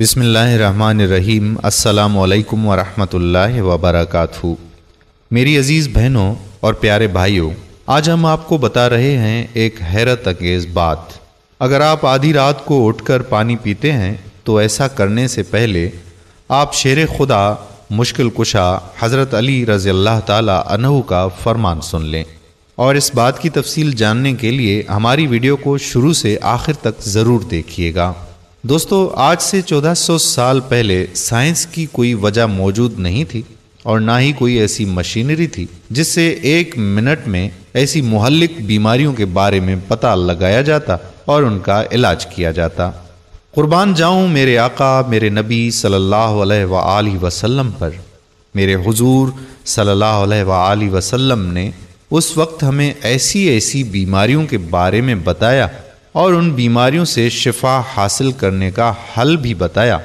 बिसमीम् अल्लाम वरहमतुल्लाहि वबरकू मेरी अज़ीज़ बहनों और प्यारे भाइयों आज हम आपको बता रहे हैं एक हैरत अगेज़ बात अगर आप आधी रात को उठकर पानी पीते हैं तो ऐसा करने से पहले आप शेर खुदा मुश्किल कुशा हज़रत अली रज़ी अल्लाह तहु का फरमान सुन लें और इस बात की तफसील जानने के लिए हमारी वीडियो को शुरू से आखिर तक ज़रूर देखिएगा दोस्तों आज से 1400 साल पहले साइंस की कोई वजह मौजूद नहीं थी और ना ही कोई ऐसी मशीनरी थी जिससे एक मिनट में ऐसी मुहल्लिक बीमारियों के बारे में पता लगाया जाता और उनका इलाज किया जाता कुर्बान जाऊं मेरे आका मेरे नबी सल्लल्लाहु अलैहि वसल्लम पर मेरे हुजूर सल्लल्लाहु अलैहि वसल्लम ने उस वक्त हमें ऐसी ऐसी बीमारियों के बारे में बताया और उन बीमारियों से शिफा हासिल करने का हल भी बताया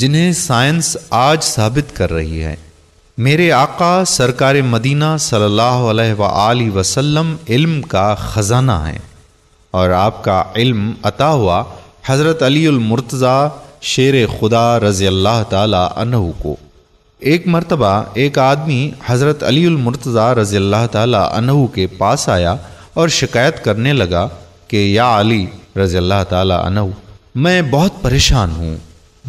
जिन्हें साइंस आज साबित कर रही है मेरे आका सरकार मदीना सल्ला अलैहि वसल्लम इल्म का ख़जाना है और आपका इल्म अता हुआ हज़रत अलीमरतज़ा शेर खुदा रज़ी अल्लाह तहु को एक मरतबा एक आदमी हज़रत अलीमरतज़ा रज़ी अल्लाह तहु के पास आया और शिकायत करने लगा कि या अली रज़ी अल्लाह तन मैं बहुत परेशान हूँ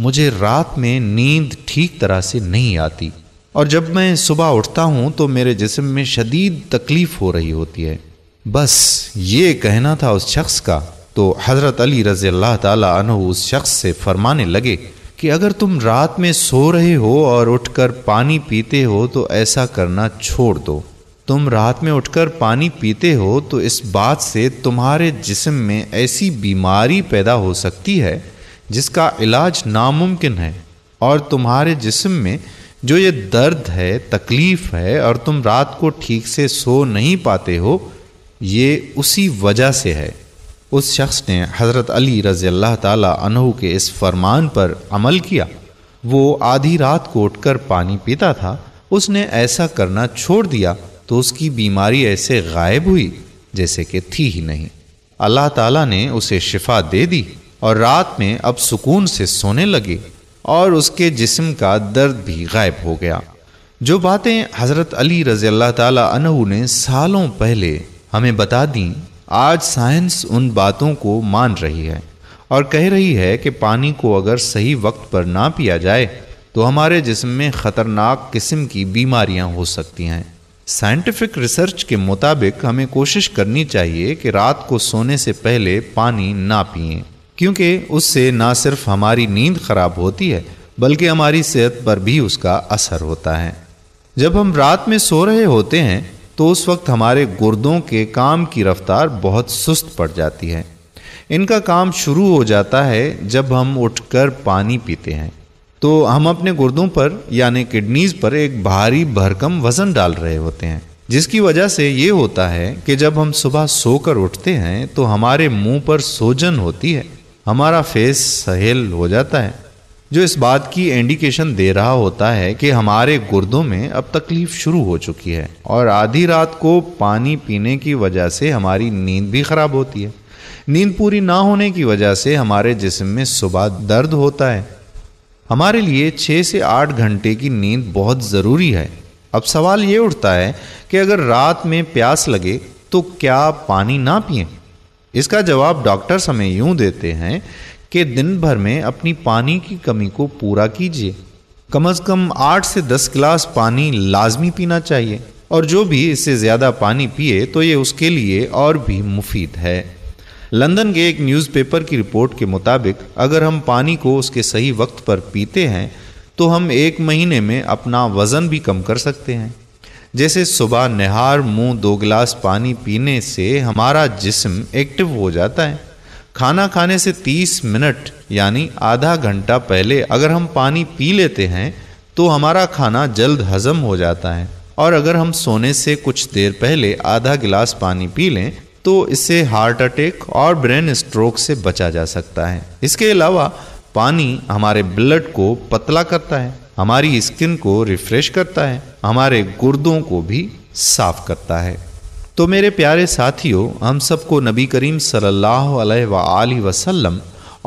मुझे रात में नींद ठीक तरह से नहीं आती और जब मैं सुबह उठता हूँ तो मेरे जिस्म में शदीद तकलीफ़ हो रही होती है बस ये कहना था उस शख्स का तो हज़रत अली रज़ी अल्लाह तन उस शख्स से फरमाने लगे कि अगर तुम रात में सो रहे हो और उठकर पानी पीते हो तो ऐसा करना छोड़ दो तुम रात में उठकर पानी पीते हो तो इस बात से तुम्हारे जिस्म में ऐसी बीमारी पैदा हो सकती है जिसका इलाज नामुमकिन है और तुम्हारे जिस्म में जो ये दर्द है तकलीफ़ है और तुम रात को ठीक से सो नहीं पाते हो ये उसी वजह से है उस शख्स ने हज़रत अली रज़ी अल्लाह अनहु के इस फरमान पर अमल किया वो आधी रात को उठकर पानी पीता था उसने ऐसा करना छोड़ दिया तो उसकी बीमारी ऐसे गायब हुई जैसे कि थी ही नहीं अल्लाह ताला ने उसे शिफा दे दी और रात में अब सुकून से सोने लगे और उसके जिस्म का दर्द भी गायब हो गया जो बातें हज़रत अली रज़ी अल्लाह तु ने सालों पहले हमें बता दी आज साइंस उन बातों को मान रही है और कह रही है कि पानी को अगर सही वक्त पर ना पिया जाए तो हमारे जिस्म में ख़तरनाक किस्म की बीमारियां हो सकती हैं साइंटिफिक रिसर्च के मुताबिक हमें कोशिश करनी चाहिए कि रात को सोने से पहले पानी ना पिए क्योंकि उससे ना सिर्फ हमारी नींद खराब होती है बल्कि हमारी सेहत पर भी उसका असर होता है जब हम रात में सो रहे होते हैं तो उस वक्त हमारे गुर्दों के काम की रफ्तार बहुत सुस्त पड़ जाती है इनका काम शुरू हो जाता है जब हम उठकर पानी पीते हैं तो हम अपने गुर्दों पर यानी किडनीज पर एक भारी भरकम वजन डाल रहे होते हैं जिसकी वजह से ये होता है कि जब हम सुबह सोकर उठते हैं तो हमारे मुंह पर सोजन होती है हमारा फेस सहेल हो जाता है जो इस बात की इंडिकेशन दे रहा होता है कि हमारे गुर्दों में अब तकलीफ शुरू हो चुकी है और आधी रात को पानी पीने की वजह से हमारी नींद भी खराब होती है नींद पूरी ना होने की वजह से हमारे जिस्म में सुबह दर्द होता है हमारे लिए छः से आठ घंटे की नींद बहुत ज़रूरी है अब सवाल ये उठता है कि अगर रात में प्यास लगे तो क्या पानी ना पिए इसका जवाब डॉक्टर हमें यूं देते हैं कि दिन भर में अपनी पानी की कमी को पूरा कीजिए कम अज़ कम आठ से दस गिलास पानी लाजमी पीना चाहिए और जो भी इससे ज़्यादा पानी पिए तो ये उसके लिए और भी मुफीद है लंदन के एक न्यूज़पेपर की रिपोर्ट के मुताबिक अगर हम पानी को उसके सही वक्त पर पीते हैं तो हम एक महीने में अपना वज़न भी कम कर सकते हैं जैसे सुबह नहार मुंह दो गिलास पानी पीने से हमारा जिस्म एक्टिव हो जाता है खाना खाने से 30 मिनट यानी आधा घंटा पहले अगर हम पानी पी लेते हैं तो हमारा खाना जल्द हजम हो जाता है और अगर हम सोने से कुछ देर पहले आधा गिलास पानी पी लें तो इससे हार्ट अटैक और ब्रेन स्ट्रोक से बचा जा सकता है इसके अलावा पानी हमारे ब्लड को पतला करता है हमारी स्किन को रिफ्रेश करता है हमारे गुर्दों को भी साफ करता है तो मेरे प्यारे साथियों हम सबको नबी करीम सल्लल्लाहु अलैहि वसल्लम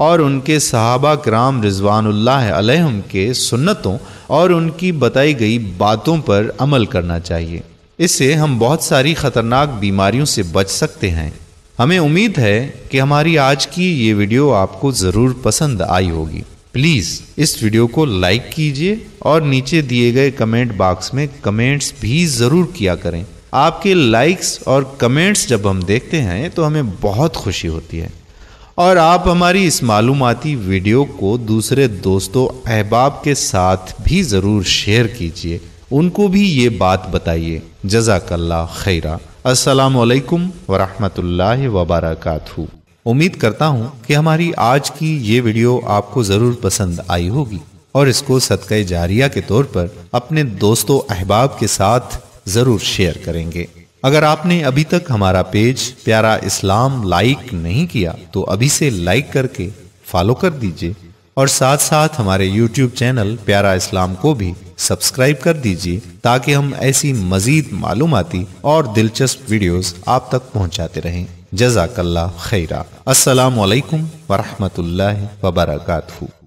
और उनके सहाबा कराम रिजवानल्लाम के सुन्नतों और उनकी बताई गई बातों पर अमल करना चाहिए इससे हम बहुत सारी खतरनाक बीमारियों से बच सकते हैं हमें उम्मीद है कि हमारी आज की ये वीडियो आपको ज़रूर पसंद आई होगी प्लीज़ इस वीडियो को लाइक कीजिए और नीचे दिए गए कमेंट बॉक्स में कमेंट्स भी ज़रूर किया करें आपके लाइक्स और कमेंट्स जब हम देखते हैं तो हमें बहुत खुशी होती है और आप हमारी इस मालूमती वीडियो को दूसरे दोस्तों अहबाब के साथ भी ज़रूर शेयर कीजिए उनको भी ये बात बताइए जजाकल्ला खैरा असलकम वरहमतुल्ला वबरकू उम्मीद करता हूँ कि हमारी आज की ये वीडियो आपको ज़रूर पसंद आई होगी और इसको सदक़ जारिया के तौर पर अपने दोस्तों अहबाब के साथ ज़रूर शेयर करेंगे अगर आपने अभी तक हमारा पेज प्यारा इस्लाम लाइक नहीं किया तो अभी से लाइक करके फॉलो कर दीजिए और साथ साथ हमारे YouTube चैनल प्यारा इस्लाम को भी सब्सक्राइब कर दीजिए ताकि हम ऐसी मजीद मालूमती और दिलचस्प वीडियोस आप तक पहुंचाते रहें जजाकल्ला खैरा असलकम वरहमल वबरकू